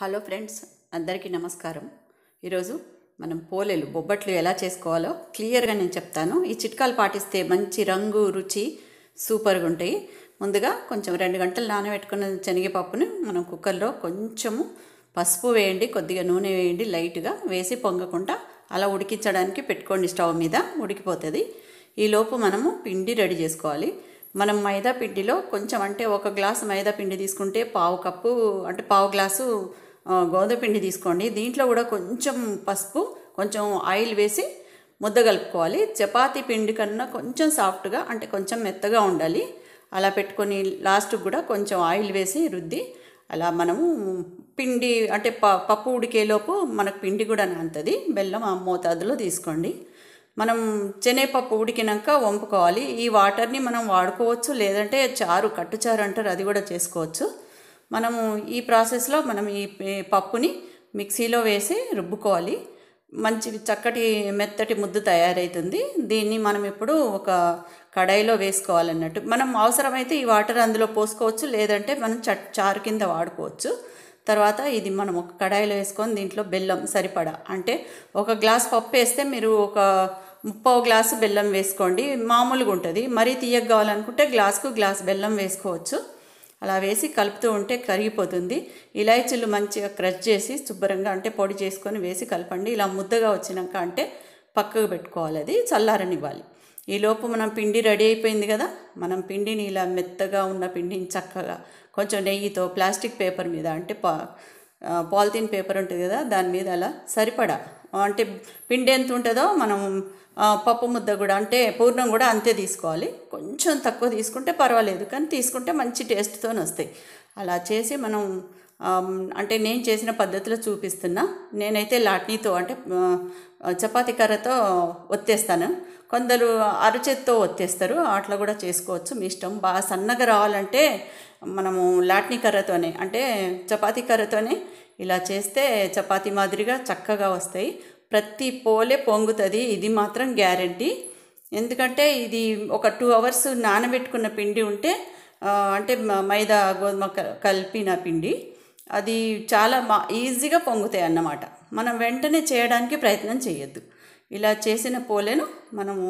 hello friends అందరికీ నమస్కారం ఈరోజు మనం పోలేలు బొబ్బట్లు ఎలా చేసుకోవాలో క్లియర్గా నేను చెప్తాను ఈ చిట్కాలు పాటిస్తే మంచి రంగు రుచి సూపర్గా ఉంటాయి ముందుగా కొంచెం రెండు గంటలు నానబెట్టుకున్న శనగపప్పుని మనం కుక్కర్లో కొంచెము పసుపు వేయండి కొద్దిగా నూనె వేయండి లైట్గా వేసి పొంగకుండా అలా ఉడికించడానికి పెట్టుకోండి స్టవ్ మీద ఉడికిపోతుంది ఈలోపు మనము పిండి రెడీ చేసుకోవాలి మనం మైదా పిండిలో కొంచెం అంటే ఒక గ్లాసు మైదా పిండి తీసుకుంటే పావు కప్పు అంటే పావు గ్లాసు గోధుమ పిండి తీసుకోండి దీంట్లో కూడా కొంచెం పసుపు కొంచెం ఆయిల్ వేసి ముద్ద కలుపుకోవాలి చపాతి పిండి కన్నా కొంచెం సాఫ్ట్గా అంటే కొంచెం మెత్తగా ఉండాలి అలా పెట్టుకొని లాస్ట్కి కూడా కొంచెం ఆయిల్ వేసి రుద్ది అలా మనము పిండి అంటే పప్పు ఉడికేలోపు మనకు పిండి కూడా నాంతది బెల్లం ఆ మోతాదులో తీసుకోండి మనం శనగపప్పు ఉడికినాక వంపుకోవాలి ఈ వాటర్ని మనం వాడుకోవచ్చు లేదంటే చారు కట్టు చారు అంటారు అది కూడా చేసుకోవచ్చు మనము ఈ ప్రాసెస్లో మనం ఈ పప్పుని మిక్సీలో వేసి రుబ్బుకోవాలి మంచి చక్కటి మెత్తటి ముద్దు తయారవుతుంది దీన్ని మనం ఇప్పుడు ఒక కడాయిలో వేసుకోవాలన్నట్టు మనం అవసరమైతే ఈ వాటర్ అందులో పోసుకోవచ్చు లేదంటే మనం చారు కింద వాడుకోవచ్చు తర్వాత ఇది మనం ఒక కడాయిలో వేసుకొని దీంట్లో బెల్లం సరిపడా అంటే ఒక గ్లాస్ పప్పు వేస్తే మీరు ఒక ముప్పో గ్లాసు బెల్లం వేసుకోండి మామూలుగా ఉంటుంది మరీ తీయగ కావాలనుకుంటే గ్లాసుకు గ్లాస్ బెల్లం వేసుకోవచ్చు అలా వేసి కలుపుతూ ఉంటే కరిగిపోతుంది ఇలాయచీలు మంచిగా క్రష్ చేసి శుభ్రంగా అంటే పొడి చేసుకొని వేసి కలపండి ఇలా ముద్దగా వచ్చినాక అంటే పక్కకు పెట్టుకోవాలి అది చల్లారనివ్వాలి ఈలోపు మనం పిండి రెడీ అయిపోయింది కదా మనం పిండిని ఇలా మెత్తగా ఉన్న పిండిని చక్కగా కొంచెం నెయ్యితో ప్లాస్టిక్ పేపర్ మీద అంటే పా పాలిథిన్ పేపర్ ఉంటుంది కదా దాని మీద అలా సరిపడా అంటే పిండి ఎంత ఉంటుందో మనం పప్పు ముద్ద కూడా అంటే పూర్ణం కూడా అంతే తీసుకోవాలి కొంచెం తక్కువ తీసుకుంటే పర్వాలేదు కానీ తీసుకుంటే మంచి టేస్ట్తో వస్తాయి అలా చేసి మనం అంటే నేను చేసిన పద్ధతిలో చూపిస్తున్నా నేనైతే లాట్నీతో అంటే చపాతీ కర్రతో ఒత్తేస్తాను కొందరు అరచేత్తో ఒత్తేస్తారు అట్లా కూడా చేసుకోవచ్చు మీ ఇష్టం బాగా సన్నగా రావాలంటే మనము లాట్నీ కర్రతోనే అంటే చపాతీ కర్రతోనే ఇలా చేస్తే చపాతీ మాదిరిగా చక్కగా వస్తాయి ప్రతి పోలే పొంగుతుంది ఇది మాత్రం గ్యారంటీ ఎందుకంటే ఇది ఒక టూ అవర్స్ నానబెట్టుకున్న పిండి ఉంటే అంటే మైదా గోధుమ కలిపిన పిండి అది చాలా మా ఈజీగా పొంగుతాయి అన్నమాట మనం వెంటనే చేయడానికి ప్రయత్నం చేయొద్దు ఇలా చేసిన పోలేను మనము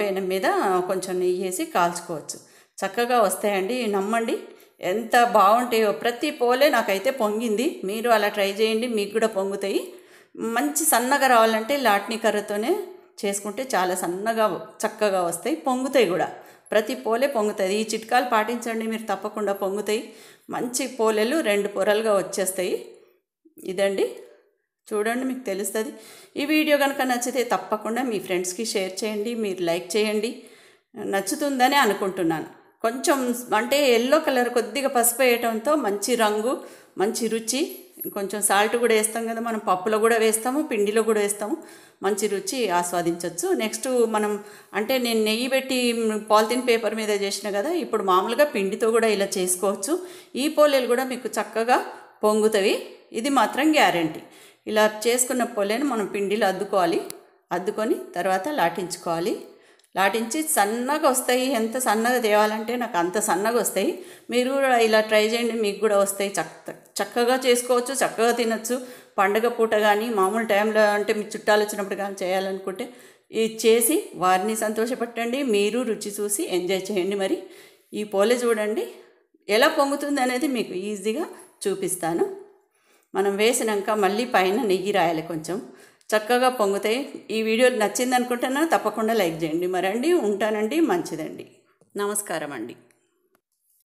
పేనం మీద కొంచెం నెయ్యి వేసి కాల్చుకోవచ్చు చక్కగా వస్తాయండి నమ్మండి ఎంత బాగుంటాయో ప్రతి పోలే నాకైతే పొంగింది మీరు అలా ట్రై చేయండి మీకు కూడా పొంగుతాయి మంచి సన్నగా రావాలంటే లాట్నీ కర్రతోనే చేసుకుంటే చాలా సన్నగా చక్కగా వస్తాయి పొంగుతాయి కూడా ప్రతి పోలే పొంగుతుంది ఈ చిట్కాలు పాటించండి మీరు తప్పకుండా పొంగుతాయి మంచి పోలేలు రెండు పొరలుగా వచ్చేస్తాయి ఇదండి చూడండి మీకు తెలుస్తుంది ఈ వీడియో కనుక నచ్చితే తప్పకుండా మీ ఫ్రెండ్స్కి షేర్ చేయండి మీరు లైక్ చేయండి నచ్చుతుందని అనుకుంటున్నాను కొంచెం అంటే ఎల్లో కలర్ కొద్దిగా పసుపు వేయటంతో మంచి రంగు మంచి రుచి కొంచెం సాల్ట్ కూడా వేస్తాం కదా మనం పప్పులో కూడా వేస్తాము పిండిలో కూడా వేస్తాము మంచి రుచి ఆస్వాదించవచ్చు నెక్స్ట్ మనం అంటే నేను నెయ్యి పెట్టి పాలిథిన్ పేపర్ మీద చేసిన కదా ఇప్పుడు మామూలుగా పిండితో కూడా ఇలా చేసుకోవచ్చు ఈ పోలేలు కూడా మీకు చక్కగా పొంగుతాయి ఇది మాత్రం గ్యారంటీ ఇలా చేసుకున్న పోలేను మనం పిండిలో అద్దుకోవాలి అద్దుకొని తర్వాత లాటించుకోవాలి లాటించి సన్నగా వస్తాయి ఎంత సన్నగా తేవాలంటే నాకు అంత సన్నగా వస్తాయి మీరు కూడా ఇలా ట్రై చేయండి మీకు కూడా వస్తాయి చక్క చక్కగా చేసుకోవచ్చు చక్కగా తినచ్చు పండగ పూట కానీ మామూలు టైంలో అంటే మీ చుట్టాలు వచ్చినప్పుడు కానీ చేయాలనుకుంటే ఇది చేసి వారిని సంతోషపెట్టండి మీరు రుచి చూసి ఎంజాయ్ చేయండి మరి ఈ పోలే చూడండి ఎలా పొంగుతుంది అనేది మీకు ఈజీగా చూపిస్తాను మనం వేసినాక మళ్ళీ పైన నెయ్యి రాయాలి కొంచెం చక్కగా పొంగుతాయి ఈ వీడియో నచ్చింది అనుకుంటున్నా తప్పకుండా లైక్ చేయండి మరండి ఉంటానండి మంచిదండి నమస్కారం అండి